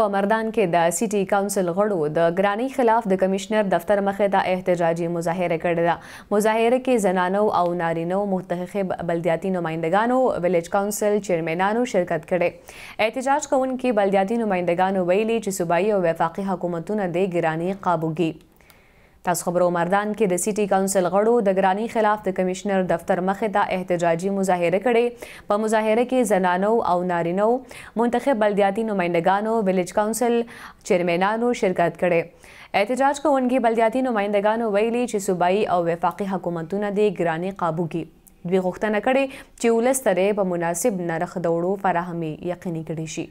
په مردان کې د سيتي کونسل غړو د ګرانی خلاف د کمشنر دفتر مخې ته احتجاجي مظاهره کړې ده مظاهره کې زنانو او نارینو متحقق بلدیاتي نمائندګانو ویلیج کونسل چیرمنانو شرکت کړي احتجاج کوونکي بلدیاتي نمائندګانو ویلي چې صوبایي او وفاقي حکومتونه د ګرانی قابوګي تاسو خبرو مردان کې د سيتي کونسل غړو د ګرانی خلاف د کمشنر دفتر مخې ته احتجاجي مظاهره کړې په مظاهره کې زنانو او نارینو منتخب بلدیاتي نمائندگانو ویلیج کونسل چیرمنانو شرکت کړې احتجاج کوونکي بلدیاتي نمائندگانو ویلي چې صوبایي او وفاقي حکومتونه د ګرانی قابو کې دوی غوښتنه کړې چې ولستره په مناسب نرخ دوړو فراهمي یقیني کړي شي